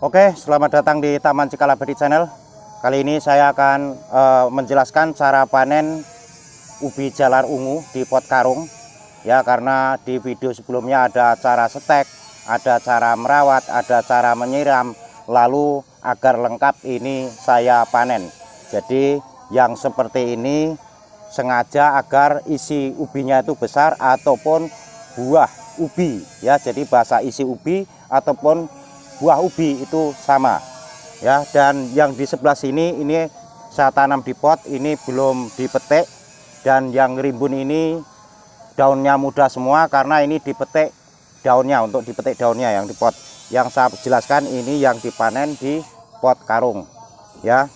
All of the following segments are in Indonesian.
Oke, selamat datang di Taman Cikalabadi Channel. Kali ini saya akan e, menjelaskan cara panen ubi jalar ungu di pot karung. Ya, karena di video sebelumnya ada cara setek, ada cara merawat, ada cara menyiram, lalu agar lengkap ini saya panen. Jadi yang seperti ini sengaja agar isi ubinya itu besar ataupun buah ubi ya. Jadi bahasa isi ubi ataupun buah ubi itu sama ya dan yang di sebelah sini ini saya tanam di pot ini belum dipetik dan yang rimbun ini daunnya muda semua karena ini dipetik daunnya untuk dipetik daunnya yang di pot yang saya jelaskan ini yang dipanen di pot karung ya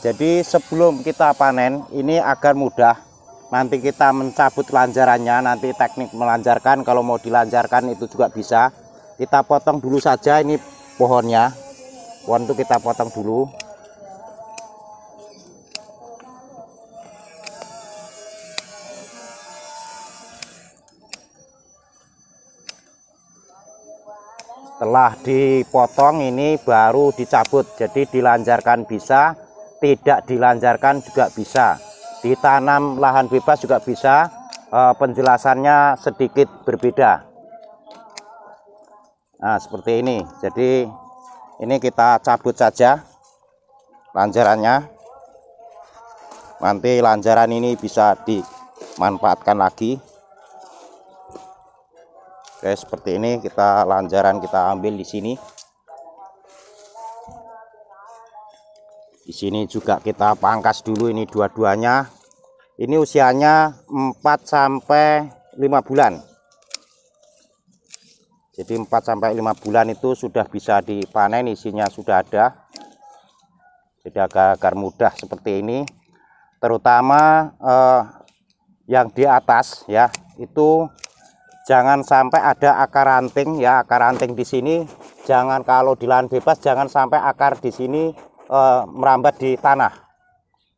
jadi sebelum kita panen ini agar mudah nanti kita mencabut lanjarannya nanti teknik melanjarkan kalau mau dilanjarkan itu juga bisa kita potong dulu saja ini pohonnya pohon itu kita potong dulu setelah dipotong ini baru dicabut jadi dilanjarkan bisa tidak dilanjarkan juga bisa ditanam lahan bebas juga bisa eh, penjelasannya sedikit berbeda nah seperti ini jadi ini kita cabut saja lanjarannya nanti lanjaran ini bisa dimanfaatkan lagi Oke seperti ini kita lanjaran kita ambil di sini di sini juga kita pangkas dulu ini dua-duanya ini usianya 4 sampai 5 bulan jadi 4 sampai 5 bulan itu sudah bisa dipanen isinya sudah ada. Jadi agar-agar mudah seperti ini. Terutama eh, yang di atas ya, itu jangan sampai ada akar ranting ya, akar ranting di sini jangan kalau di lahan bebas jangan sampai akar di sini eh, merambat di tanah.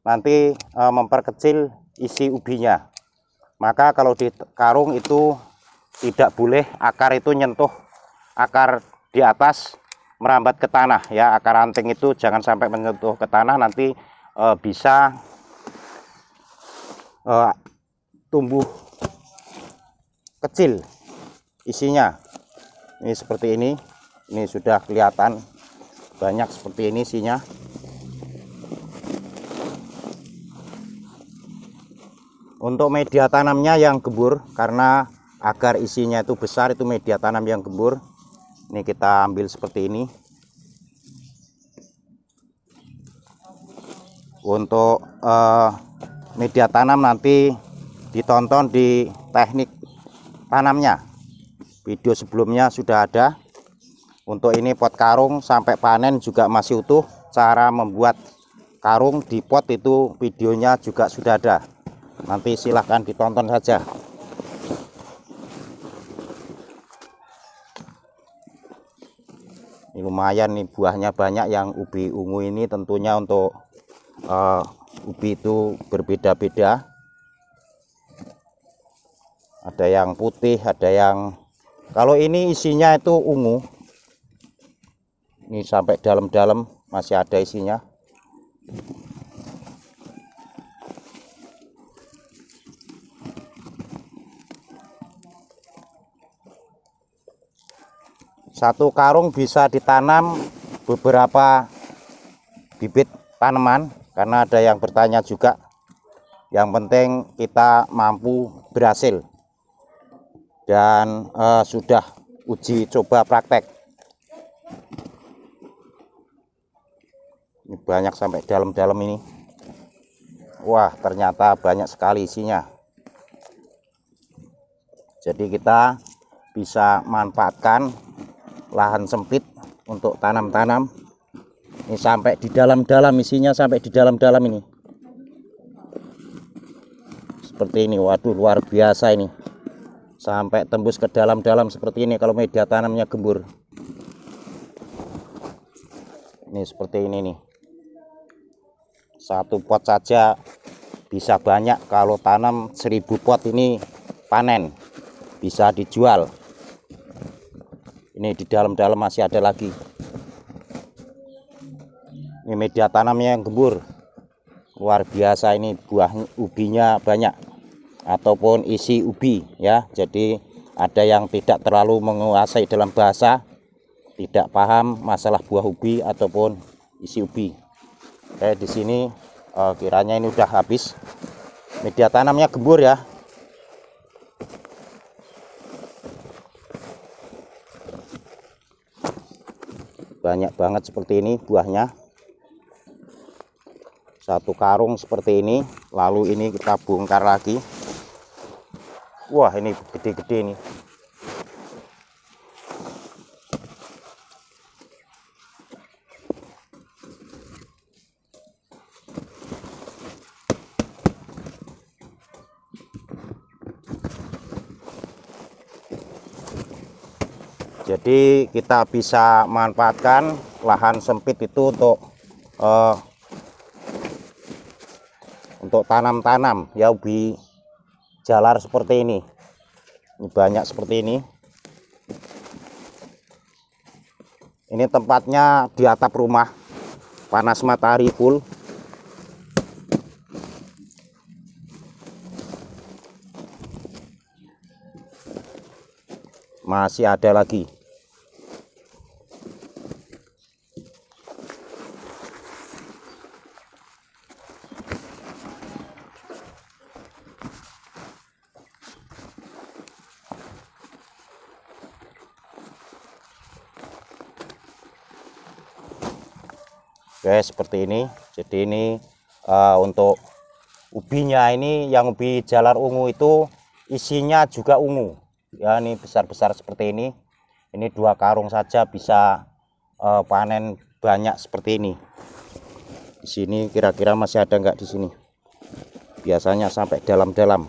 Nanti eh, memperkecil isi ubinya. Maka kalau di karung itu tidak boleh akar itu nyentuh akar di atas merambat ke tanah ya akar ranting itu jangan sampai menyentuh ke tanah nanti e, bisa e, tumbuh kecil isinya ini seperti ini ini sudah kelihatan banyak seperti ini isinya untuk media tanamnya yang gembur karena agar isinya itu besar itu media tanam yang gembur ini kita ambil seperti ini untuk uh, media tanam nanti ditonton di teknik tanamnya video sebelumnya sudah ada untuk ini pot karung sampai panen juga masih utuh cara membuat karung di pot itu videonya juga sudah ada nanti silahkan ditonton saja ini lumayan nih buahnya banyak yang ubi ungu ini tentunya untuk uh, ubi itu berbeda-beda ada yang putih ada yang kalau ini isinya itu ungu ini sampai dalam-dalam masih ada isinya satu karung bisa ditanam beberapa bibit tanaman karena ada yang bertanya juga yang penting kita mampu berhasil dan eh, sudah uji coba praktek ini banyak sampai dalam-dalam ini wah ternyata banyak sekali isinya jadi kita bisa manfaatkan lahan sempit untuk tanam-tanam ini sampai di dalam-dalam isinya sampai di dalam-dalam ini seperti ini waduh luar biasa ini sampai tembus ke dalam-dalam seperti ini kalau media tanamnya gembur ini seperti ini nih satu pot saja bisa banyak kalau tanam seribu pot ini panen bisa dijual ini di dalam-dalam masih ada lagi ini media tanamnya yang gembur luar biasa ini buah ubinya banyak ataupun isi ubi ya jadi ada yang tidak terlalu menguasai dalam bahasa tidak paham masalah buah ubi ataupun isi ubi Eh, di sini eh, kiranya ini udah habis media tanamnya gembur ya banyak banget seperti ini buahnya satu karung seperti ini lalu ini kita bongkar lagi wah ini gede-gede nih jadi kita bisa manfaatkan lahan sempit itu untuk uh, untuk tanam-tanam ya ubi jalar seperti ini ini banyak seperti ini ini tempatnya di atap rumah panas matahari full masih ada lagi Oke, seperti ini. Jadi ini uh, untuk ubinya ini yang ubi jalar ungu itu isinya juga ungu. Ya, ini besar-besar seperti ini. Ini dua karung saja bisa uh, panen banyak seperti ini. Di sini kira-kira masih ada enggak di sini? Biasanya sampai dalam-dalam.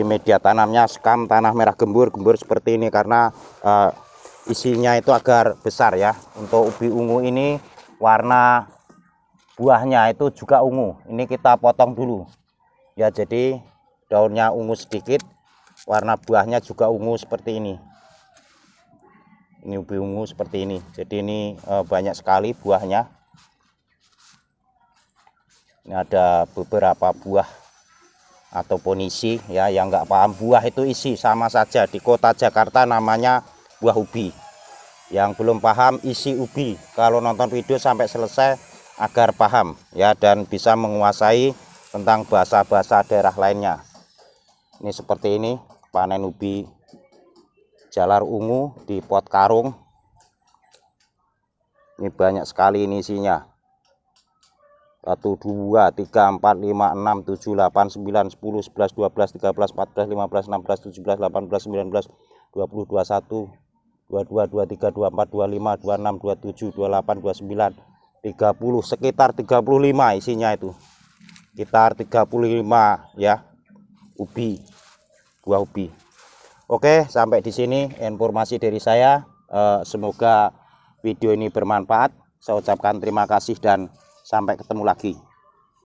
di media tanamnya sekam tanah merah gembur gembur seperti ini karena uh, isinya itu agar besar ya untuk ubi ungu ini warna buahnya itu juga ungu ini kita potong dulu ya jadi daunnya ungu sedikit warna buahnya juga ungu seperti ini ini ubi ungu seperti ini jadi ini uh, banyak sekali buahnya ini ada beberapa buah ataupun isi ya yang nggak paham buah itu isi sama saja di kota Jakarta namanya buah ubi yang belum paham isi ubi kalau nonton video sampai selesai agar paham ya dan bisa menguasai tentang bahasa-bahasa daerah lainnya ini seperti ini panen ubi jalar ungu di pot karung ini banyak sekali ini isinya satu dua tiga empat lima enam tujuh delapan sembilan sepuluh sebelas 12 belas tiga belas empat belas lima belas enam belas tujuh belas delapan belas sembilan belas dua puluh dua satu dua dua dua tiga dua empat dua lima dua enam dua tujuh dua delapan dua sembilan tiga puluh sekitar tiga puluh lima isinya itu sekitar tiga puluh lima ya ubi buah ubi oke sampai di sini informasi dari saya eh, semoga video ini bermanfaat saya ucapkan terima kasih dan Sampai ketemu lagi.